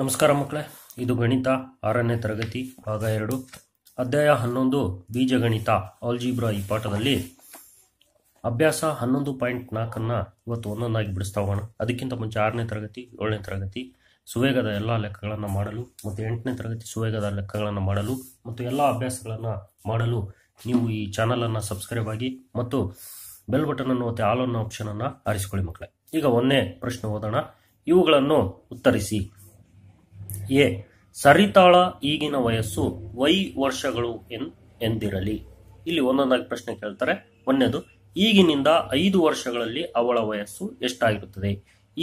ನಮಸ್ಕಾರ ಮಕ್ಕಳೇ ಇದು ಗಣಿತ ಆರನೇ ತರಗತಿ ಭಾಗ ಎರಡು ಅಧ್ಯಾಯ ಹನ್ನೊಂದು ಬೀಜಗಣಿತ ಆಲ್ಜಿಬ್ರಾ ಈ ಪಾಠದಲ್ಲಿ ಅಭ್ಯಾಸ ಹನ್ನೊಂದು ಪಾಯಿಂಟ್ ನಾಲ್ಕನ್ನು ಇವತ್ತು ಒಂದೊಂದಾಗಿ ಬಿಡಿಸ್ತಾ ಹೋಗೋಣ ಅದಕ್ಕಿಂತ ಮುಂಚೆ ಆರನೇ ತರಗತಿ ಏಳನೇ ತರಗತಿ ಸುವೇಗದ ಎಲ್ಲ ಲೆಕ್ಕಗಳನ್ನು ಮಾಡಲು ಮತ್ತು ಎಂಟನೇ ತರಗತಿ ಸುವೇಗದ ಲೆಕ್ಕಗಳನ್ನು ಮಾಡಲು ಮತ್ತು ಎಲ್ಲ ಅಭ್ಯಾಸಗಳನ್ನು ಮಾಡಲು ನೀವು ಈ ಚಾನಲನ್ನು ಸಬ್ಸ್ಕ್ರೈಬ್ ಆಗಿ ಮತ್ತು ಬೆಲ್ ಬಟನ್ ಅನ್ನು ಮತ್ತು ಆಲ್ ಆನ್ ಆಪ್ಷನನ್ನು ಆರಿಸಿಕೊಳ್ಳಿ ಮಕ್ಕಳೇ ಈಗ ಒಂದೇ ಪ್ರಶ್ನೆ ಓದೋಣ ಇವುಗಳನ್ನು ಉತ್ತರಿಸಿ ಎ ಸರಿತಾಳ ಈಗಿನ ವಯಸ್ಸು ವೈ ವರ್ಷಗಳು ಎನ್ ಎಂದಿರಲಿ ಇಲ್ಲಿ ಒಂದೊಂದಾಗಿ ಪ್ರಶ್ನೆ ಕೇಳ್ತಾರೆ ಒಂದೇದು ಈಗಿನಿಂದ ಐದು ವರ್ಷಗಳಲ್ಲಿ ಅವಳ ವಯಸ್ಸು ಎಷ್ಟಾಗಿರುತ್ತದೆ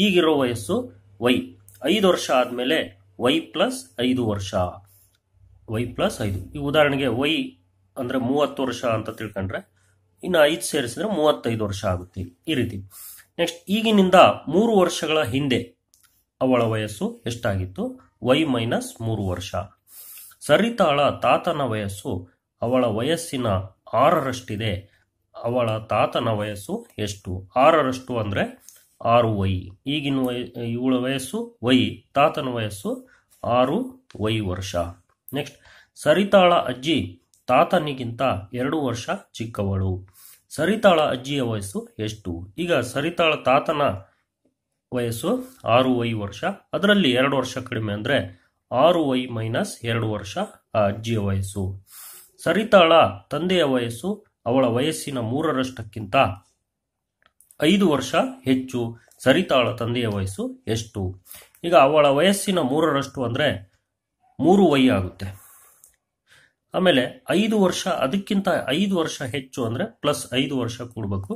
ಈಗಿರೋ ವಯಸ್ಸು ವೈ ಐದು ವರ್ಷ ಆದಮೇಲೆ ವೈ ಪ್ಲಸ್ ಐದು ವರ್ಷ ವೈ ಪ್ಲಸ್ ಐದು ಈ ಉದಾಹರಣೆಗೆ ವೈ ಅಂದ್ರೆ ಮೂವತ್ತು ವರ್ಷ ಅಂತ ತಿಳ್ಕೊಂಡ್ರೆ ಇನ್ನು ಐದು ಸೇರಿಸಿದ್ರೆ ಮೂವತ್ತೈದು ವರ್ಷ ಆಗುತ್ತೆ ಈ ರೀತಿ ನೆಕ್ಸ್ಟ್ ಈಗಿನಿಂದ ಮೂರು ವರ್ಷಗಳ ಹಿಂದೆ ಅವಳ ವಯಸ್ಸು ಎಷ್ಟಾಗಿತ್ತು ವೈ ಮೈನಸ್ ಮೂರು ವರ್ಷ ಸರಿತಾಳ ತಾತನ ವಯಸ್ಸು ಅವಳ ವಯಸ್ಸಿನ ಆರರಷ್ಟಿದೆ ಅವಳ ತಾತನ ವಯಸ್ಸು ಎಷ್ಟು ಆರರಷ್ಟು ಅಂದರೆ ಆರು ವೈ ಈಗಿನ ವಯ ಇವಳ ವಯಸ್ಸು ವೈ ತಾತನ ವಯಸ್ಸು ಆರು ವೈ ವರ್ಷ ನೆಕ್ಸ್ಟ್ ಸರಿತಾಳ ಅಜ್ಜಿ ತಾತನಿಗಿಂತ ಎರಡು ವರ್ಷ ಚಿಕ್ಕವಳು ಸರಿತಾಳ ಅಜ್ಜಿಯ ವಯಸ್ಸು ಎಷ್ಟು ಈಗ ಸರಿತಾಳ ತಾತನ ವಯಸ್ಸು ಆರು ವೈ ವರ್ಷ ಅದರಲ್ಲಿ ಎರಡು ವರ್ಷ ಕಡಿಮೆ ಅಂದರೆ ಆರು ವೈ ಮೈನಸ್ ಎರಡು ವರ್ಷ ಆ ಅಜ್ಜಿಯ ವಯಸ್ಸು ಸರಿತಾಳ ತಂದೆಯ ವಯಸ್ಸು ಅವಳ ವಯಸ್ಸಿನ ಮೂರರಷ್ಟಕ್ಕಿಂತ ಐದು ವರ್ಷ ಹೆಚ್ಚು ಸರಿತಾಳ ತಂದೆಯ ವಯಸ್ಸು ಎಷ್ಟು ಈಗ ಅವಳ ವಯಸ್ಸಿನ ಮೂರರಷ್ಟು ಅಂದರೆ ಮೂರು ವೈ ಆಗುತ್ತೆ ಆಮೇಲೆ ಐದು ವರ್ಷ ಅದಕ್ಕಿಂತ ಐದು ವರ್ಷ ಹೆಚ್ಚು ಅಂದರೆ ಪ್ಲಸ್ ಐದು ವರ್ಷ ಕೂಡಬೇಕು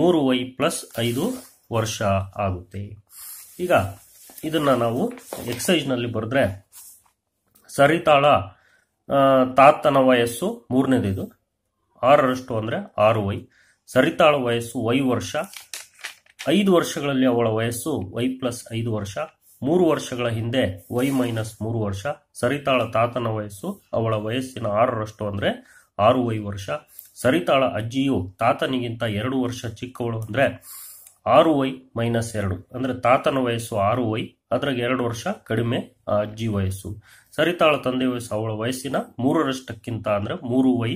ಮೂರು ವೈ ಪ್ಲಸ್ ಐದು ವರ್ಷ ಆಗುತ್ತೆ ಈಗ ಇದನ್ನ ನಾವು ನಲ್ಲಿ ಬರೆದ್ರೆ ಸರಿತಾಳ ತಾತನ ವಯಸ್ಸು ಮೂರನೇದಿದು ಆರರಷ್ಟು ಅಂದರೆ ಆರು ವೈ ಸರಿತಾಳ ವಯಸ್ಸು ವೈ ವರ್ಷ ಐದು ವರ್ಷಗಳಲ್ಲಿ ಅವಳ ವಯಸ್ಸು ವೈ ಪ್ಲಸ್ ಐದು ವರ್ಷ ಮೂರು ವರ್ಷಗಳ ಹಿಂದೆ ವೈ ಮೈನಸ್ ಮೂರು ವರ್ಷ ಸರಿತಾಳ ತಾತನ ವಯಸ್ಸು ಅವಳ ವಯಸ್ಸಿನ ಆರರಷ್ಟು ಅಂದರೆ ಆರು ವೈ ವರ್ಷ ಸರಿತಾಳ ಅಜ್ಜಿಯು ತಾತನಿಗಿಂತ ಎರಡು ವರ್ಷ ಚಿಕ್ಕವಳು ಅಂದರೆ ಆರು ವೈ ಮೈನಸ್ ಎರಡು ಅಂದ್ರೆ ತಾತನ ವಯಸ್ಸು ಆರು ವೈ ಅದ್ರಾಗ ಎರಡು ವರ್ಷ ಕಡಿಮೆ ಅಜ್ಜಿ ವಯಸ್ಸು ಸರಿತಾಳ ತಂದೆ ವಯಸ್ಸು ಅವಳ ವಯಸ್ಸಿನ ಮೂರರಷ್ಟಕ್ಕಿಂತ ಅಂದ್ರೆ ಮೂರು ವೈ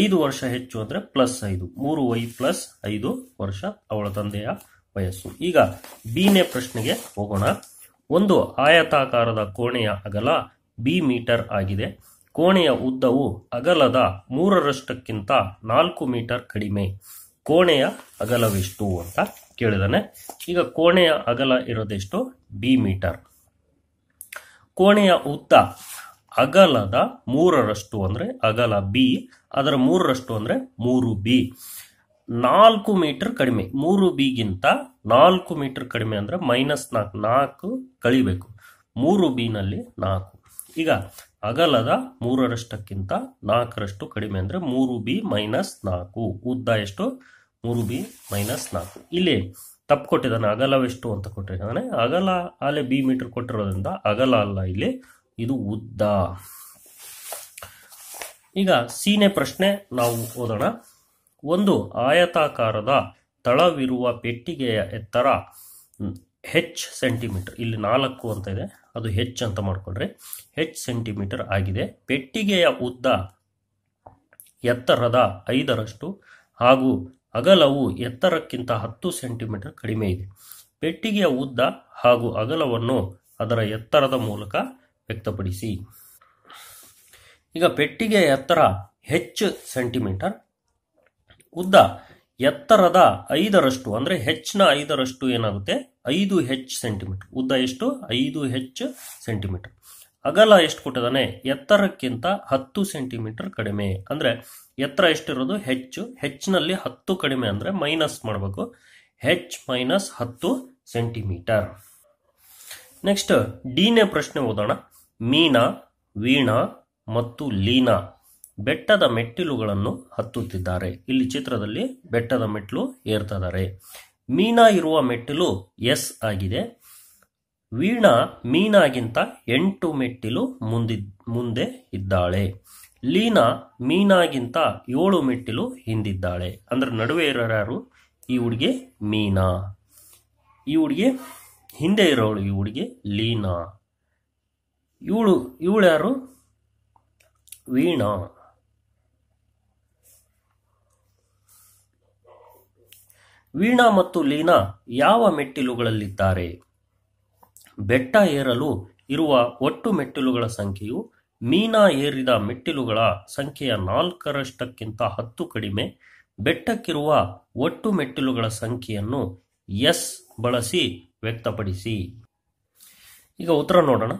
ಐದು ವರ್ಷ ಹೆಚ್ಚು ಅಂದರೆ ಪ್ಲಸ್ ಐದು ಮೂರು ವೈ ಪ್ಲಸ್ ಐದು ವರ್ಷ ಅವಳ ತಂದೆಯ ವಯಸ್ಸು ಈಗ ಬಿನೇ ಪ್ರಶ್ನೆಗೆ ಹೋಗೋಣ ಒಂದು ಆಯತಾಕಾರದ ಕೋಣೆಯ ಅಗಲ ಬಿ ಮೀಟರ್ ಆಗಿದೆ ಕೋಣೆಯ ಉದ್ದವು ಅಗಲದ ಮೂರರಷ್ಟಕ್ಕಿಂತ ನಾಲ್ಕು ಮೀಟರ್ ಕಡಿಮೆ ಕೋಣೆಯ ಅಗಲವೆಷ್ಟು ಅಂತ ಕೇಳಿದಾನೆ ಈಗ ಕೋಣೆಯ ಅಗಲ ಇರೋದೆಷ್ಟು ಬಿ ಮೀಟರ್ ಕೋಣೆಯ ಉದ್ದ ಅಗಲದ ಮೂರರಷ್ಟು ಅಂದರೆ ಅಗಲ ಬಿ ಅದರ ಮೂರರಷ್ಟು ಅಂದರೆ ಮೂರು ಬಿ ನಾಲ್ಕು ಮೀಟರ್ ಕಡಿಮೆ ಮೂರು ಬಿಗಿಂತ ನಾಲ್ಕು ಮೀಟರ್ ಕಡಿಮೆ ಅಂದರೆ ಮೈನಸ್ ನಾಲ್ಕು ನಾಲ್ಕು ಕಳಿಬೇಕು ಮೂರು ಬಿನಲ್ಲಿ ನಾಲ್ಕು ಈಗ ಅಗಲದ ಮೂರರಷ್ಟಕ್ಕಿಂತ ನಾಲ್ಕರಷ್ಟು ಕಡಿಮೆ ಅಂದರೆ ಮೂರು ಬಿ ಮೈನಸ್ ನಾಲ್ಕು ಉದ್ದ ಎಷ್ಟು ಮೂರು ಬಿ ಮೈನಸ್ ನಾಲ್ಕು ಇಲ್ಲಿ ತಪ್ಪು ಕೊಟ್ಟಿದ್ದಾನೆ ಅಗಲವೆಷ್ಟು ಅಂತ ಕೊಟ್ಟಿದ್ದಾನೆ ಅಗಲ ಅಲೆ ಬಿ ಮೀಟರ್ ಕೊಟ್ಟಿರೋದ್ರಿಂದ ಅಗಲ ಅಲ್ಲ ಇಲ್ಲಿ ಇದು ಉದ್ದ ಈಗ ಸೀನೆ ಪ್ರಶ್ನೆ ನಾವು ಓದೋಣ ಒಂದು ಆಯತಾಕಾರದ ತಳವಿರುವ ಪೆಟ್ಟಿಗೆಯ ಎತ್ತರ ಹೆಚ್ ಸೆಂಟಿಮೀಟರ್ ಇಲ್ಲಿ ನಾಲ್ಕು ಅಂತ ಇದೆ ಅದು ಹೆಚ್ ಅಂತ ಮಾಡಿಕೊಂಡ್ರೆ ಹೆಚ್ ಸೆಂಟಿಮೀಟರ್ ಆಗಿದೆ ಪೆಟ್ಟಿಗೆಯ ಉದ್ದ ಎತ್ತರದ ಐದರಷ್ಟು ಹಾಗೂ ಅಗಲವು ಎತ್ತರಕ್ಕಿಂತ ಹತ್ತು ಸೆಂಟಿಮೀಟರ್ ಕಡಿಮೆ ಇದೆ ಪೆಟ್ಟಿಗೆಯ ಉದ್ದ ಹಾಗೂ ಅಗಲವನ್ನು ಅದರ ಎತ್ತರದ ಮೂಲಕ ವ್ಯಕ್ತಪಡಿಸಿ ಈಗ ಪೆಟ್ಟಿಗೆಯ ಎತ್ತರ ಹೆಚ್ಚು ಸೆಂಟಿಮೀಟರ್ ಉದ್ದ ಎತ್ತರದ ಐದರಷ್ಟು ಅಂದರೆ ಹೆಚ್ಚಿನ ಐದರಷ್ಟು ಏನಾಗುತ್ತೆ ಐದು ಹೆಚ್ ಸೆಂಟಿಮೀಟರ್ ಉದ್ದ ಎಷ್ಟು ಐದು ಹೆಚ್ ಸೆಂಟಿಮೀಟರ್ ಅಗಲ ಎಷ್ಟು ಕೊಟ್ಟಿದ್ದಾನೆ ಎತ್ತರಕ್ಕಿಂತ ಹತ್ತು ಸೆಂಟಿಮೀಟರ್ ಕಡಿಮೆ ಅಂದರೆ ಎತ್ತರ ಎಷ್ಟಿರೋದು ಹೆಚ್ಚು ಹೆಚ್ಚಿನಲ್ಲಿ ಹತ್ತು ಕಡಿಮೆ ಅಂದರೆ ಮೈನಸ್ ಮಾಡಬೇಕು ಹೆಚ್ ಮೈನಸ್ ಹತ್ತು ಸೆಂಟಿಮೀಟರ್ ನೆಕ್ಸ್ಟ್ ಡಿನೇ ಪ್ರಶ್ನೆ ಓದೋಣ ಮೀನಾ ವೀಣಾ ಮತ್ತು ಲೀನಾ ಬೆಟ್ಟದ ಮೆಟ್ಟಿಲುಗಳನ್ನು ಹತ್ತುತ್ತಿದ್ದಾರೆ ಇಲ್ಲಿ ಚಿತ್ರದಲ್ಲಿ ಬೆಟ್ಟದ ಮೆಟ್ಟಿಲು ಏರ್ತಾ ಇದ್ದಾರೆ ಮೀನಾ ಇರುವ ಮೆಟ್ಟಿಲು ಎಸ್ ಆಗಿದೆ ವೀಣಾ ಮೀನಾಗಿಂತ ಎಂಟು ಮೆಟ್ಟಿಲು ಮುಂದಿ ಮುಂದೆ ಇದ್ದಾಳೆ ಲೀನಾ ಮೀನಾಗಿಂತ ಏಳು ಮೆಟ್ಟಿಲು ಹಿಂದಿದ್ದಾಳೆ ಅಂದ್ರೆ ನಡುವೆ ಇರೋರು ಈ ಹುಡುಗಿ ಮೀನಾ ಈ ಹುಡುಗಿ ಹಿಂದೆ ಇರೋಳು ಈ ಹುಡುಗಿ ಲೀನಾ ಇವಳು ಇವಳು ಯಾರು ವೀಣಾ ವೀಣಾ ಮತ್ತು ಲೀನಾ ಯಾವ ಮೆಟ್ಟಿಲುಗಳಲ್ಲಿದ್ದಾರೆ ಬೆಟ್ಟ ಏರಲು ಇರುವ ಒಟ್ಟು ಮೆಟ್ಟಿಲುಗಳ ಸಂಖ್ಯೆಯು ಮೀನಾ ಏರಿದ ಮೆಟ್ಟಿಲುಗಳ ಸಂಖ್ಯೆಯ ನಾಲ್ಕರಷ್ಟಕ್ಕಿಂತ ಹತ್ತು ಕಡಿಮೆ ಬೆಟ್ಟಕ್ಕಿರುವ ಒಟ್ಟು ಮೆಟ್ಟಿಲುಗಳ ಸಂಖ್ಯೆಯನ್ನು ಎಸ್ ಬಳಸಿ ವ್ಯಕ್ತಪಡಿಸಿ ಈಗ ಉತ್ತರ ನೋಡೋಣ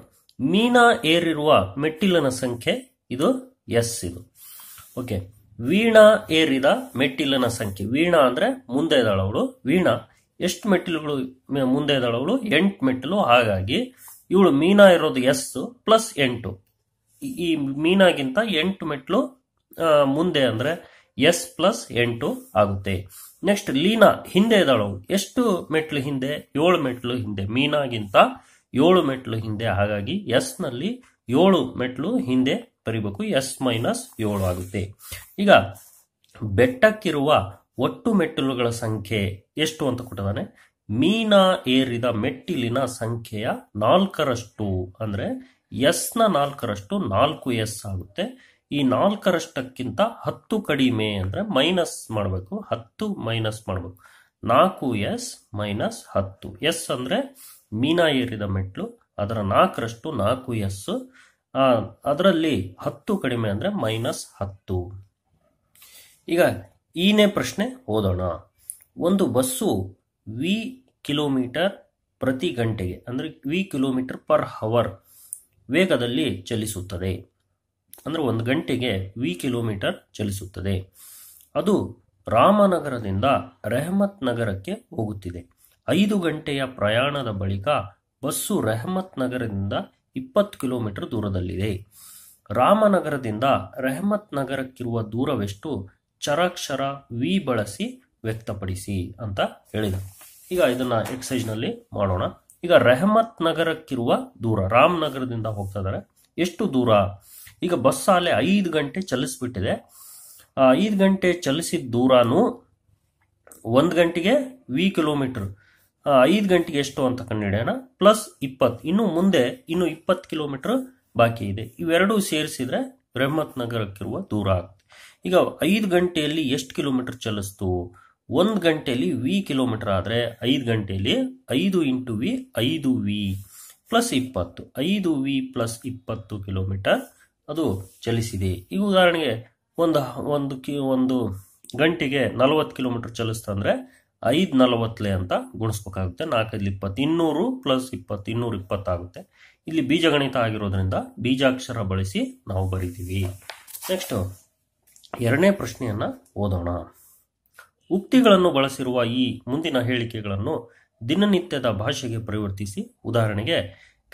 ಮೀನಾ ಏರಿರುವ ಮೆಟ್ಟಿಲಿನ ಸಂಖ್ಯೆ ಇದು ಎಸ್ ಇದು ಓಕೆ ವೀಣಾ ಏರಿದ ಮೆಟ್ಟಿಲಿನ ಸಂಖ್ಯೆ ವೀಣಾ ಅಂದ್ರೆ ಮುಂದೆ ಇದ್ದಾಳವಳು ವೀಣಾ ಎಷ್ಟು ಮೆಟ್ಟಿಲುಗಳು ಮುಂದೆ ಇದ್ದಾಳವಳು ಎಂಟು ಮೆಟ್ಟಿಲು ಹಾಗಾಗಿ ಇವಳು ಮೀನಾ ಇರೋದು ಎಸ್ ಪ್ಲಸ್ ಎಂಟು ಈ ಮೀನಾಗಿಂತ ಎಂಟು ಮೆಟ್ಲು ಮುಂದೆ ಅಂದ್ರೆ ಎಸ್ ಪ್ಲಸ್ ಎಂಟು ಆಗುತ್ತೆ ನೆಕ್ಸ್ಟ್ ಲೀನಾ ಹಿಂದೆ ಇದ್ದಾಳವಳು ಎಷ್ಟು ಮೆಟ್ಲು ಹಿಂದೆ ಏಳು ಮೆಟ್ಲು ಹಿಂದೆ ಮೀನಾಗಿಂತ ಏಳು ಮೆಟ್ಲು ಹಿಂದೆ ಹಾಗಾಗಿ ನಲ್ಲಿ ಏಳು ಮೆಟ್ಲು ಹಿಂದೆ ಬರೀಬೇಕು ಎಸ್ ಮೈನಸ್ ಏಳು ಆಗುತ್ತೆ ಈಗ ಬೆಟ್ಟಕ್ಕಿರುವ ಒಟ್ಟು ಮೆಟ್ಟಿಲುಗಳ ಸಂಖ್ಯೆ ಎಷ್ಟು ಅಂತ ಕೊಟ್ಟಿದ್ದಾನೆ ಮೀನ ಏರಿದ ಮೆಟ್ಟಿಲಿನ ಸಂಖ್ಯೆಯ ನಾಲ್ಕರಷ್ಟು ಅಂದ್ರೆ ಎಸ್ನ ನಾಲ್ಕರಷ್ಟು ನಾಲ್ಕು ಎಸ್ ಆಗುತ್ತೆ ಈ ನಾಲ್ಕರಷ್ಟಕ್ಕಿಂತ ಹತ್ತು ಕಡಿಮೆ ಅಂದ್ರೆ ಮೈನಸ್ ಮಾಡಬೇಕು ಹತ್ತು ಮೈನಸ್ ಮಾಡಬೇಕು ನಾಲ್ಕು ಎಸ್ ಮೈನಸ್ ಹತ್ತು ಎಸ್ ಅಂದ್ರೆ ಮೀನ ಏರಿದ ಮೆಟ್ಲು ಅದರ ನಾಲ್ಕರಷ್ಟು ನಾಲ್ಕು ಎಸ್ ಅದರಲ್ಲಿ ಹತ್ತು ಕಡಿಮೆ ಅಂದರೆ ಮೈನಸ್ ಹತ್ತು ಈಗ ಈನೇ ಪ್ರಶ್ನೆ ಓದೋಣ ಒಂದು ಬಸ್ಸು ವಿ ಕಿಲೋಮೀಟರ್ ಪ್ರತಿ ಗಂಟೆಗೆ ಅಂದರೆ ವಿ ಕಿಲೋಮೀಟರ್ ಪರ್ ಹವರ್ ವೇಗದಲ್ಲಿ ಚಲಿಸುತ್ತದೆ ಅಂದರೆ ಒಂದು ಗಂಟೆಗೆ ವಿ ಕಿಲೋಮೀಟರ್ ಚಲಿಸುತ್ತದೆ ಅದು ರಾಮನಗರದಿಂದ ರೆಹಮತ್ ನಗರಕ್ಕೆ ಹೋಗುತ್ತಿದೆ ಐದು ಗಂಟೆಯ ಪ್ರಯಾಣದ ಬಳಿಕ ಬಸ್ಸು ರೆಹಮತ್ ನಗರದಿಂದ ಇಪ್ಪತ್ತು ಕಿಲೋಮೀಟರ್ ದೂರದಲ್ಲಿದೆ ರಾಮನಗರದಿಂದ ರೆಹಮತ್ ನಗರಕ್ಕಿರುವ ದೂರವೆಷ್ಟು ಚರಾಕ್ಷರ ವಿ ಬಳಸಿ ವ್ಯಕ್ತಪಡಿಸಿ ಅಂತ ಹೇಳಿದ ಈಗ ಇದನ್ನ ಎಕ್ಸೈಸ್ನಲ್ಲಿ ಮಾಡೋಣ ಈಗ ರೆಹಮತ್ ನಗರಕ್ಕಿರುವ ದೂರ ರಾಮನಗರದಿಂದ ಹೋಗ್ತಾ ಇದಾರೆ ಎಷ್ಟು ದೂರ ಈಗ ಬಸ್ ಸಾಲೆ ಐದು ಗಂಟೆ ಚಲಿಸ್ಬಿಟ್ಟಿದೆ ಐದು ಗಂಟೆ ಚಲಿಸಿದ ದೂರನು ಒಂದು ಗಂಟೆಗೆ ವಿ ಕಿಲೋಮೀಟರ್ ಐದು ಗಂಟೆಗೆ ಎಷ್ಟು ಅಂತ ಕಂಡುಹಿಡಿಯೋಣ ಪ್ಲಸ್ ಇಪ್ಪತ್ತು ಇನ್ನು ಮುಂದೆ ಇನ್ನು ಇಪ್ಪತ್ತು ಕಿಲೋಮೀಟರ್ ಬಾಕಿ ಇದೆ ಇವೆರಡೂ ಸೇರಿಸಿದ್ರೆ ಬ್ರಹ್ಮತ್ ನಗರಕ್ಕಿರುವ ದೂರ ಆಗುತ್ತೆ ಈಗ ಐದು ಗಂಟೆಯಲ್ಲಿ ಎಷ್ಟು ಕಿಲೋಮೀಟರ್ ಚಲಿಸ್ತು ಒಂದು ಗಂಟೆಯಲ್ಲಿ ವಿ ಕಿಲೋಮೀಟರ್ ಆದರೆ ಐದು ಗಂಟೆಯಲ್ಲಿ ಐದು ಇಂಟು ವಿ ಐದು ವಿ ಪ್ಲಸ್ ಇಪ್ಪತ್ತು ಐದು ವಿ ಪ್ಲಸ್ ಇಪ್ಪತ್ತು ಕಿಲೋಮೀಟರ್ ಅದು ಚಲಿಸಿದೆ ಈಗ ಉದಾಹರಣೆಗೆ ಒಂದು ಒಂದು ಕಿ ಒಂದು ಗಂಟೆಗೆ ನಲವತ್ತು ಕಿಲೋಮೀಟರ್ ಚಲಿಸ್ತಂದ್ರೆ ಐದು ನಲವತ್ತಲೆ ಅಂತ ಗುಣಿಸ್ಬೇಕಾಗುತ್ತೆ ನಾಲ್ಕೈದು ಇಪ್ಪತ್ತು ಇನ್ನೂರು ಪ್ಲಸ್ ಇಪ್ಪತ್ತು ಇನ್ನೂರು ಇಪ್ಪತ್ತಾಗುತ್ತೆ ಇಲ್ಲಿ ಬೀಜಗಣಿತ ಆಗಿರೋದ್ರಿಂದ ಬೀಜಾಕ್ಷರ ಬಳಸಿ ನಾವು ಬರಿತೀವಿ ನೆಕ್ಸ್ಟು ಎರಡನೇ ಪ್ರಶ್ನೆಯನ್ನು ಓದೋಣ ಉಕ್ತಿಗಳನ್ನು ಬಳಸಿರುವ ಈ ಮುಂದಿನ ಹೇಳಿಕೆಗಳನ್ನು ದಿನನಿತ್ಯದ ಭಾಷೆಗೆ ಪರಿವರ್ತಿಸಿ ಉದಾಹರಣೆಗೆ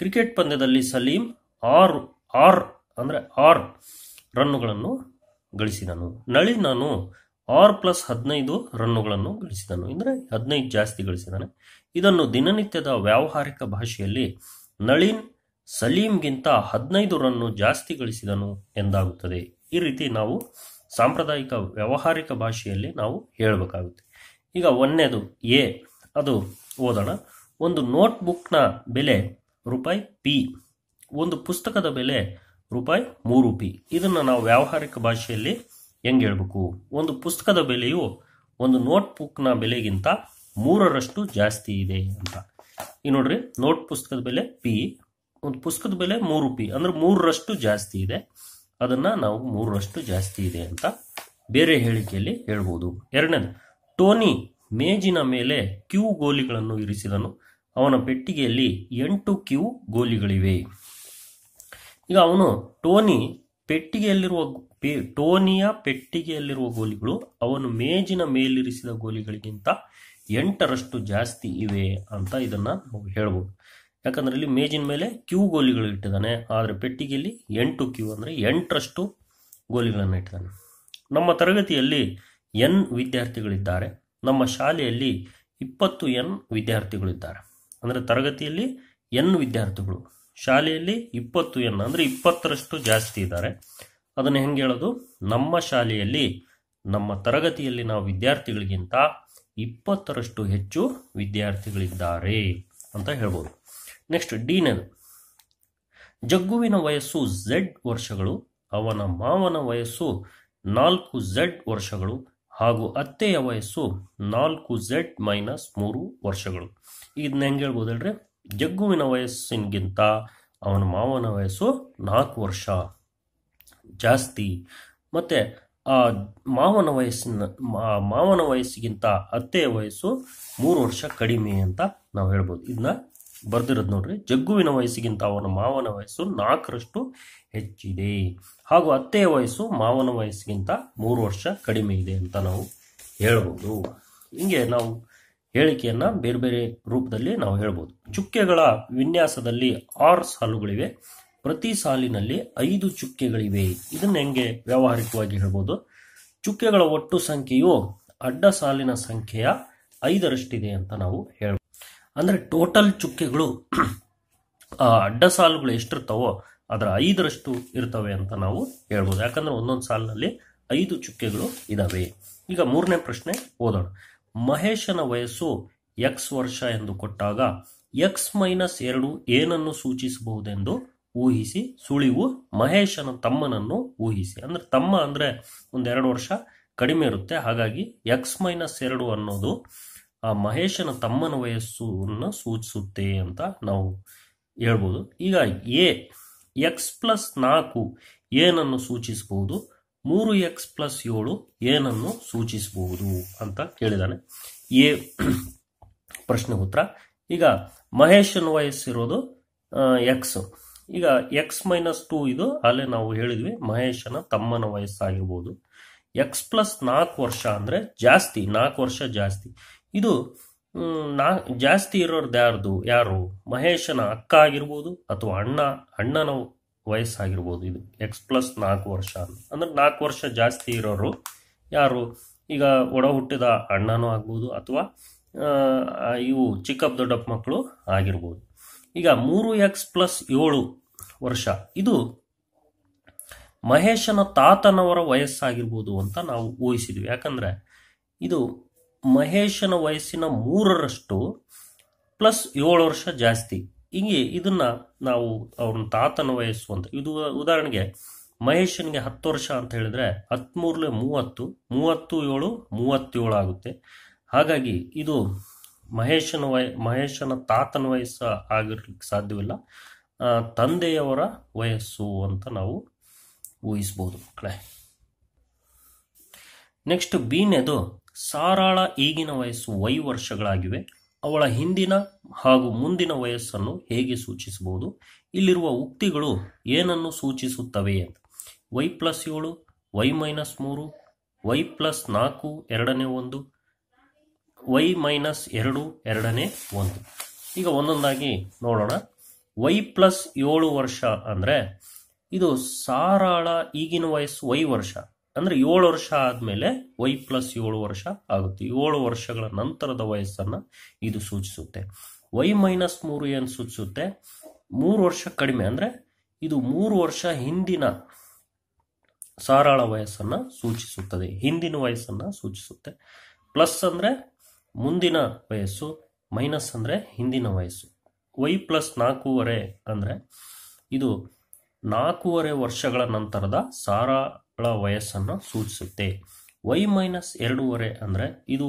ಕ್ರಿಕೆಟ್ ಪಂದ್ಯದಲ್ಲಿ ಸಲೀಂ ಆರ್ ಆರ್ ಅಂದರೆ ಆರ್ ರನ್ನುಗಳನ್ನು ಗಳಿಸಿದನು ನಳಿನನು ಆರ್ ಪ್ಲಸ್ ಹದಿನೈದು ರನ್ನುಗಳನ್ನು ಗಳಿಸಿದನು ಅಂದರೆ ಹದಿನೈದು ಜಾಸ್ತಿ ಗಳಿಸಿದನು ಇದನ್ನು ದಿನನಿತ್ಯದ ವ್ಯಾವಹಾರಿಕ ಭಾಷೆಯಲ್ಲಿ ನಳಿನ್ ಸಲೀಂಗಿಂತ ಹದಿನೈದು ರನ್ನು ಜಾಸ್ತಿ ಗಳಿಸಿದನು ಎಂದಾಗುತ್ತದೆ ಈ ರೀತಿ ನಾವು ಸಾಂಪ್ರದಾಯಿಕ ವ್ಯಾವಹಾರಿಕ ಭಾಷೆಯಲ್ಲಿ ನಾವು ಹೇಳಬೇಕಾಗುತ್ತೆ ಈಗ ಒಂದನೇದು ಎ ಅದು ಓದೋಣ ಒಂದು ನೋಟ್ಬುಕ್ನ ಬೆಲೆ ರೂಪಾಯಿ ಪಿ ಒಂದು ಪುಸ್ತಕದ ಬೆಲೆ ರೂಪಾಯಿ ಮೂರು ಪಿ ಇದನ್ನು ನಾವು ವ್ಯಾವಹಾರಿಕ ಭಾಷೆಯಲ್ಲಿ ಹೆಂಗೆ ಹೇಳಬೇಕು ಒಂದು ಪುಸ್ತಕದ ಬೆಲೆಯು ಒಂದು ನೋಟ್ ಬೆಲೆಗಿಂತ ಮೂರರಷ್ಟು ಜಾಸ್ತಿ ಇದೆ ಅಂತ ಈ ನೋಡ್ರಿ ನೋಟ್ ಪುಸ್ತಕದ ಬೆಲೆ ಪಿ ಒಂದು ಪುಸ್ತಕದ ಬೆಲೆ ಮೂರು ಪಿ ಅಂದ್ರೆ ಮೂರರಷ್ಟು ಜಾಸ್ತಿ ಇದೆ ಅದನ್ನ ನಾವು ಮೂರರಷ್ಟು ಜಾಸ್ತಿ ಇದೆ ಅಂತ ಬೇರೆ ಹೇಳಿಕೆಯಲ್ಲಿ ಹೇಳ್ಬೋದು ಎರಡನೇದು ಟೋನಿ ಮೇಜಿನ ಮೇಲೆ ಕ್ಯೂ ಗೋಲಿಗಳನ್ನು ಇರಿಸಿದನು ಅವನ ಪೆಟ್ಟಿಗೆಯಲ್ಲಿ ಎಂಟು ಕ್ಯೂ ಗೋಲಿಗಳಿವೆ ಈಗ ಅವನು ಟೋನಿ ಪೆಟ್ಟಿಗೆಯಲ್ಲಿರುವ ಟೋನಿಯ ಪೆಟ್ಟಿಗೆಯಲ್ಲಿರುವ ಗೋಲಿಗಳು ಅವನು ಮೇಜಿನ ಮೇಲಿರಿಸಿದ ಗೋಲಿಗಳಿಗಿಂತ ಎಂಟರಷ್ಟು ಜಾಸ್ತಿ ಇವೆ ಅಂತ ಇದನ್ನ ನಾವು ಹೇಳ್ಬೋದು ಯಾಕಂದ್ರೆ ಇಲ್ಲಿ ಮೇಜಿನ ಮೇಲೆ ಕ್ಯೂ ಗೋಲಿಗಳು ಇಟ್ಟಿದ್ದಾನೆ ಆದರೆ ಪೆಟ್ಟಿಗೆಯಲ್ಲಿ ಎಂಟು ಕ್ಯೂ ಅಂದರೆ ಎಂಟರಷ್ಟು ಗೋಲಿಗಳನ್ನು ಇಟ್ಟಿದ್ದಾನೆ ನಮ್ಮ ತರಗತಿಯಲ್ಲಿ ಎನ್ ವಿದ್ಯಾರ್ಥಿಗಳಿದ್ದಾರೆ ನಮ್ಮ ಶಾಲೆಯಲ್ಲಿ ಇಪ್ಪತ್ತು ಎನ್ ವಿದ್ಯಾರ್ಥಿಗಳಿದ್ದಾರೆ ಅಂದರೆ ತರಗತಿಯಲ್ಲಿ ಎನ್ ವಿದ್ಯಾರ್ಥಿಗಳು ಶಾಲೆಯಲ್ಲಿ ಇಪ್ಪತ್ತು ಎನ್ ಅಂದರೆ ಇಪ್ಪತ್ತರಷ್ಟು ಜಾಸ್ತಿ ಇದ್ದಾರೆ ಅದನ್ನು ಹೆಂಗೆ ಹೇಳೋದು ನಮ್ಮ ಶಾಲೆಯಲ್ಲಿ ನಮ್ಮ ತರಗತಿಯಲ್ಲಿ ನಾವು ವಿದ್ಯಾರ್ಥಿಗಳಿಗಿಂತ ಇಪ್ಪತ್ತರಷ್ಟು ಹೆಚ್ಚು ವಿದ್ಯಾರ್ಥಿಗಳಿದ್ದಾರೆ ಅಂತ ಹೇಳ್ಬೋದು ನೆಕ್ಸ್ಟ್ ಡಿ ಡಿನದು ಜಗ್ಗುವಿನ ವಯಸ್ಸು ಝೆಡ್ ವರ್ಷಗಳು ಅವನ ಮಾವನ ವಯಸ್ಸು ನಾಲ್ಕು ಝೆಡ್ ವರ್ಷಗಳು ಹಾಗೂ ಅತ್ತೆಯ ವಯಸ್ಸು ನಾಲ್ಕು ಝೆಡ್ ಮೈನಸ್ ಮೂರು ವರ್ಷಗಳು ಇದನ್ನ ಹೆಂಗೆ ಹೇಳ್ರಿ ಜಗ್ಗುವಿನ ವಯಸ್ಸಿನಗಿಂತ ಅವನ ಮಾವನ ವಯಸ್ಸು ನಾಲ್ಕು ವರ್ಷ ಜಾಸ್ತಿ ಮತ್ತು ಮಾವನ ವಯಸ್ಸಿನ ಮಾವನ ವಯಸ್ಸಿಗಿಂತ ಅತ್ತೆಯ ವಯಸ್ಸು ಮೂರು ವರ್ಷ ಕಡಿಮೆ ಅಂತ ನಾವು ಹೇಳ್ಬೋದು ಇದನ್ನ ಬರೆದಿರೋದು ನೋಡ್ರಿ ಜಗ್ಗುವಿನ ವಯಸ್ಸಿಗಿಂತ ಅವನ ಮಾವನ ವಯಸ್ಸು ನಾಲ್ಕರಷ್ಟು ಹೆಚ್ಚಿದೆ ಹಾಗೂ ಅತ್ತೆಯ ವಯಸ್ಸು ಮಾವನ ವಯಸ್ಸಿಗಿಂತ ಮೂರು ವರ್ಷ ಕಡಿಮೆ ಇದೆ ಅಂತ ನಾವು ಹೇಳ್ಬೋದು ಹಿಂಗೆ ನಾವು ಹೇಳಿಕೆಯನ್ನು ಬೇರೆ ಬೇರೆ ರೂಪದಲ್ಲಿ ನಾವು ಹೇಳ್ಬೋದು ಚುಕ್ಕೆಗಳ ವಿನ್ಯಾಸದಲ್ಲಿ ಆರು ಸಾಲುಗಳಿವೆ ಪ್ರತಿ ಸಾಲಿನಲ್ಲಿ ಐದು ಚುಕ್ಕೆಗಳಿವೆ ಇದನ್ನ ಹೆಂಗೆ ವ್ಯಾವಹಾರಿಕವಾಗಿ ಹೇಳ್ಬೋದು ಚುಕ್ಕೆಗಳ ಒಟ್ಟು ಸಂಖ್ಯೆಯು ಅಡ್ಡ ಸಾಲಿನ ಸಂಖ್ಯೆಯ ಐದರಷ್ಟಿದೆ ಅಂತ ನಾವು ಹೇಳ್ಬೋದು ಅಂದ್ರೆ ಟೋಟಲ್ ಚುಕ್ಕೆಗಳು ಆ ಅಡ್ಡ ಸಾಲುಗಳು ಎಷ್ಟಿರ್ತಾವೋ ಅದರ ಐದರಷ್ಟು ಇರ್ತವೆ ಅಂತ ನಾವು ಹೇಳ್ಬೋದು ಯಾಕಂದ್ರೆ ಒಂದೊಂದು ಸಾಲಿನಲ್ಲಿ ಐದು ಚುಕ್ಕೆಗಳು ಇದಾವೆ ಈಗ ಮೂರನೇ ಪ್ರಶ್ನೆ ಓದೋಣ ಮಹೇಶನ ವಯಸ್ಸು ಎಕ್ಸ್ ವರ್ಷ ಎಂದು ಕೊಟ್ಟಾಗ ಎಕ್ಸ್ ಮೈನಸ್ ಎರಡು ಏನನ್ನು ಸೂಚಿಸಬಹುದೆಂದು ಊಹಿಸಿ ಸುಳಿವು ಮಹೇಶನ ತಮ್ಮನನ್ನು ಊಹಿಸಿ ಅಂದ್ರೆ ತಮ್ಮ ಅಂದ್ರೆ ಒಂದೆರಡು ವರ್ಷ ಕಡಿಮೆ ಇರುತ್ತೆ ಹಾಗಾಗಿ ಎಕ್ಸ್ ಮೈನಸ್ ಎರಡು ಅನ್ನೋದು ಆ ಮಹೇಶನ ತಮ್ಮನ ವಯಸ್ಸನ್ನು ಸೂಚಿಸುತ್ತೆ ಅಂತ ನಾವು ಹೇಳ್ಬೋದು ಈಗ ಎ ಎಕ್ಸ್ ಪ್ಲಸ್ ನಾಲ್ಕು ಏನನ್ನು ಸೂಚಿಸಬಹುದು ಮೂರು ಎಕ್ಸ್ ಪ್ಲಸ್ ಏಳು ಏನನ್ನು ಸೂಚಿಸಬಹುದು ಅಂತ ಕೇಳಿದಾನೆ ಎ ಪ್ರಶ್ನೆ ಉತ್ತರ ಈಗ ಮಹೇಶನ ವಯಸ್ಸಿರೋದು ಎಕ್ಸ್ ಈಗ ಎಕ್ಸ್ ಮೈನಸ್ ಟು ಇದು ಅಲ್ಲೇ ನಾವು ಹೇಳಿದ್ವಿ ಮಹೇಶನ ತಮ್ಮನ ವಯಸ್ಸಾಗಿರ್ಬೋದು ಎಕ್ಸ್ ಪ್ಲಸ್ ನಾಲ್ಕು ವರ್ಷ ಅಂದರೆ ಜಾಸ್ತಿ ನಾಲ್ಕು ವರ್ಷ ಜಾಸ್ತಿ ಇದು ನಾ ಜಾಸ್ತಿ ಇರೋರ್ದು ಯಾರ್ದು ಯಾರು ಮಹೇಶನ ಅಕ್ಕ ಆಗಿರ್ಬೋದು ಅಥವಾ ಅಣ್ಣ ಅಣ್ಣನ ವಯಸ್ಸಾಗಿರ್ಬೋದು ಇದು ಎಕ್ಸ್ ಪ್ಲಸ್ ನಾಲ್ಕು ವರ್ಷ ಅಂದ್ರೆ ನಾಲ್ಕು ವರ್ಷ ಜಾಸ್ತಿ ಇರೋರು ಯಾರು ಈಗ ಒಡ ಹುಟ್ಟಿದ ಅಣ್ಣನೂ ಆಗ್ಬೋದು ಅಥವಾ ಇವು ಚಿಕ್ಕಪ್ಪ ದೊಡ್ಡಪ್ಪ ಮಕ್ಕಳು ಆಗಿರ್ಬೋದು ಈಗ ಮೂರು ಎಕ್ಸ್ ಪ್ಲಸ್ ಏಳು ವರ್ಷ ಇದು ಮಹೇಶನ ತಾತನವರ ವಯಸ್ಸಾಗಿರ್ಬೋದು ಅಂತ ನಾವು ಊಹಿಸಿದ್ವಿ ಯಾಕಂದ್ರೆ ಇದು ಮಹೇಶನ ವಯಸ್ಸಿನ ಮೂರರಷ್ಟು ಪ್ಲಸ್ ಏಳು ವರ್ಷ ಜಾಸ್ತಿ ಹೀಗೆ ಇದನ್ನ ನಾವು ಅವ್ರನ್ನ ತಾತನ ವಯಸ್ಸು ಅಂತ ಇದು ಉದಾಹರಣೆಗೆ ಮಹೇಶನಿಗೆ ಹತ್ತು ವರ್ಷ ಅಂತ ಹೇಳಿದ್ರೆ ಹತ್ಮೂರ್ಲೆ ಮೂವತ್ತು ಮೂವತ್ತು ಏಳು ಮೂವತ್ತೇಳು ಆಗುತ್ತೆ ಹಾಗಾಗಿ ಇದು ಮಹೇಶನ ವಯ ಮಹೇಶನ ತಾತನ ವಯಸ್ಸು ಆಗಿರ್ಲಿಕ್ಕೆ ಸಾಧ್ಯವಿಲ್ಲ ತಂದೆಯವರ ವಯಸ್ಸು ಅಂತ ನಾವು ಊಹಿಸ್ಬೋದು ಮಕ್ಕಳೇ ನೆಕ್ಸ್ಟ್ ಬೀನೆದು ಸಾರಾಳ ಈಗಿನ ವಯಸ್ಸು ವೈ ವರ್ಷಗಳಾಗಿವೆ ಅವಳ ಹಿಂದಿನ ಹಾಗೂ ಮುಂದಿನ ವಯಸ್ಸನ್ನು ಹೇಗೆ ಸೂಚಿಸಬಹುದು ಇಲ್ಲಿರುವ ಉಕ್ತಿಗಳು ಏನನ್ನು ಸೂಚಿಸುತ್ತವೆ ಅಂತ ವೈ ಪ್ಲಸ್ ಏಳು ವೈ ಮೈನಸ್ ಮೂರು ವೈ ಪ್ಲಸ್ ನಾಲ್ಕು ಎರಡನೇ ಒಂದು ವೈ ಮೈನಸ್ ಎರಡು ಎರಡನೇ ಒಂದು ಈಗ ಒಂದೊಂದಾಗಿ ನೋಡೋಣ ವೈ ಪ್ಲಸ್ ಏಳು ವರ್ಷ ಅಂದರೆ ಇದು ಸಾರಾಳ ಈಗಿನ ವಯಸ್ಸು ವೈ ವರ್ಷ ಅಂದರೆ ಏಳು ವರ್ಷ ಆದಮೇಲೆ ವೈ ಪ್ಲಸ್ ಏಳು ವರ್ಷ ಆಗುತ್ತೆ ಏಳು ವರ್ಷಗಳ ನಂತರದ ವಯಸ್ಸನ್ನು ಇದು ಸೂಚಿಸುತ್ತೆ ವೈ ಮೈನಸ್ ಮೂರು ಏನು ಸೂಚಿಸುತ್ತೆ ಮೂರು ವರ್ಷ ಕಡಿಮೆ ಅಂದರೆ ಇದು ಮೂರು ವರ್ಷ ಹಿಂದಿನ ಸಾರಾಳ ವಯಸ್ಸನ್ನು ಸೂಚಿಸುತ್ತದೆ ಹಿಂದಿನ ವಯಸ್ಸನ್ನು ಸೂಚಿಸುತ್ತೆ ಪ್ಲಸ್ ಅಂದರೆ ಮುಂದಿನ ವಯಸ್ಸು ಮೈನಸ್ ಅಂದರೆ ಹಿಂದಿನ ವಯಸ್ಸು ವೈ ಪ್ಲಸ್ ನಾಲ್ಕೂವರೆ ಅಂದರೆ ಇದು ನಾಲ್ಕೂವರೆ ವರ್ಷಗಳ ನಂತರದ ಸಾರಾಳ ವಯಸ್ಸನ್ನು ಸೂಚಿಸುತ್ತೆ ವೈ ಮೈನಸ್ ಎರಡೂವರೆ ಅಂದರೆ ಇದು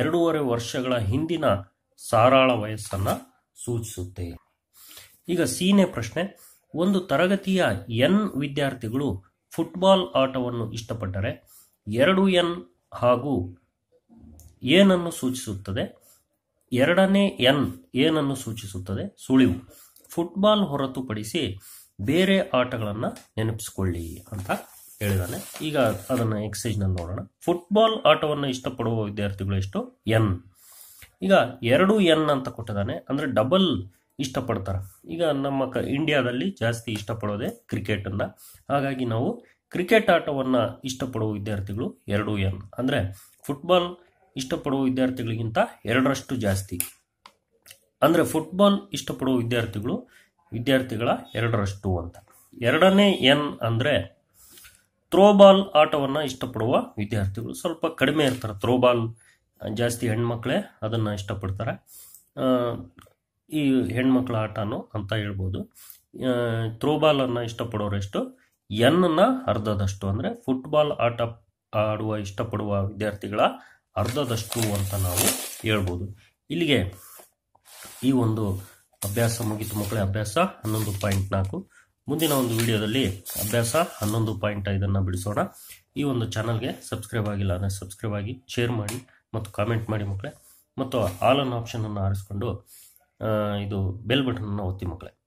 ಎರಡೂವರೆ ವರ್ಷಗಳ ಹಿಂದಿನ ಸಾರಾಳ ವಯಸ್ಸನ್ನು ಸೂಚಿಸುತ್ತೆ ಈಗ ಸೀನೆ ಪ್ರಶ್ನೆ ಒಂದು ತರಗತಿಯ ಎನ್ ವಿದ್ಯಾರ್ಥಿಗಳು ಫುಟ್ಬಾಲ್ ಆಟವನ್ನು ಇಷ್ಟಪಟ್ಟರೆ ಎರಡು ಎನ್ ಹಾಗೂ ಏನನ್ನು ಸೂಚಿಸುತ್ತದೆ ಎರಡನೇ ಎನ್ ಏನನ್ನು ಸೂಚಿಸುತ್ತದೆ ಸುಳಿವು ಫುಟ್ಬಾಲ್ ಹೊರತುಪಡಿಸಿ ಬೇರೆ ಆಟಗಳನ್ನು ನೆನಪಿಸಿಕೊಳ್ಳಿ ಅಂತ ಹೇಳಿದಾನೆ ಈಗ ಅದನ್ನು ನಲ್ಲಿ ನೋಡೋಣ ಫುಟ್ಬಾಲ್ ಆಟವನ್ನು ಇಷ್ಟಪಡುವ ವಿದ್ಯಾರ್ಥಿಗಳು ಎಷ್ಟು ಎನ್ ಈಗ ಎರಡು ಎನ್ ಅಂತ ಕೊಟ್ಟಿದ್ದಾನೆ ಅಂದರೆ ಡಬಲ್ ಇಷ್ಟಪಡ್ತಾರೆ ಈಗ ನಮ್ಮ ಕ ಇಂಡಿಯಾದಲ್ಲಿ ಜಾಸ್ತಿ ಕ್ರಿಕೆಟ್ ಕ್ರಿಕೆಟನ್ನು ಹಾಗಾಗಿ ನಾವು ಕ್ರಿಕೆಟ್ ಆಟವನ್ನು ಇಷ್ಟಪಡುವ ವಿದ್ಯಾರ್ಥಿಗಳು ಎರಡು ಎನ್ ಅಂದರೆ ಫುಟ್ಬಾಲ್ ಇಷ್ಟಪಡುವ ವಿದ್ಯಾರ್ಥಿಗಳಿಗಿಂತ ಎರಡರಷ್ಟು ಜಾಸ್ತಿ ಅಂದರೆ ಫುಟ್ಬಾಲ್ ಇಷ್ಟಪಡುವ ವಿದ್ಯಾರ್ಥಿಗಳು ವಿದ್ಯಾರ್ಥಿಗಳ ಎರಡರಷ್ಟು ಅಂತ ಎರಡನೇ ಎನ್ ಅಂದರೆ ಥ್ರೋಬಾಲ್ ಆಟವನ್ನು ಇಷ್ಟಪಡುವ ವಿದ್ಯಾರ್ಥಿಗಳು ಸ್ವಲ್ಪ ಕಡಿಮೆ ಇರ್ತಾರೆ ಥ್ರೋಬಾಲ್ ಜಾಸ್ತಿ ಹೆಣ್ಮಕ್ಳೇ ಅದನ್ನು ಇಷ್ಟಪಡ್ತಾರೆ ಈ ಹೆಣ್ಮಕ್ಳ ಆಟನೂ ಅಂತ ಹೇಳ್ಬೋದು ಥ್ರೋಬಾಲನ್ನು ಇಷ್ಟಪಡೋರೆಷ್ಟು ಎನ್ನ ಅರ್ಧದಷ್ಟು ಅಂದರೆ ಫುಟ್ಬಾಲ್ ಆಟ ಆಡುವ ಇಷ್ಟಪಡುವ ವಿದ್ಯಾರ್ಥಿಗಳ ಅರ್ಧದಷ್ಟು ಅಂತ ನಾವು ಹೇಳ್ಬೋದು ಇಲ್ಲಿಗೆ ಈ ಒಂದು ಅಭ್ಯಾಸ ಮುಗಿತು ಮಕ್ಕಳೇ ಅಭ್ಯಾಸ ಹನ್ನೊಂದು ಪಾಯಿಂಟ್ ನಾಲ್ಕು ಮುಂದಿನ ಒಂದು ವಿಡಿಯೋದಲ್ಲಿ ಅಭ್ಯಾಸ ಹನ್ನೊಂದು ಪಾಯಿಂಟ್ ಐದನ್ನು ಬಿಡಿಸೋಣ ಈ ಒಂದು ಚಾನಲ್ಗೆ ಸಬ್ಸ್ಕ್ರೈಬ್ ಆಗಿಲ್ಲ ಅಂದರೆ ಸಬ್ಸ್ಕ್ರೈಬ್ ಆಗಿ ಶೇರ್ ಮಾಡಿ ಮತ್ತು ಕಾಮೆಂಟ್ ಮಾಡಿ ಮಕ್ಕಳೇ ಮತ್ತು ಆಲ್ ಅನ್ ಆಪ್ಷನನ್ನು ಆರಿಸ್ಕೊಂಡು ಇದು ಬೆಲ್ ಬಟನನ್ನು ಒತ್ತಿ ಮಕ್ಕಳೇ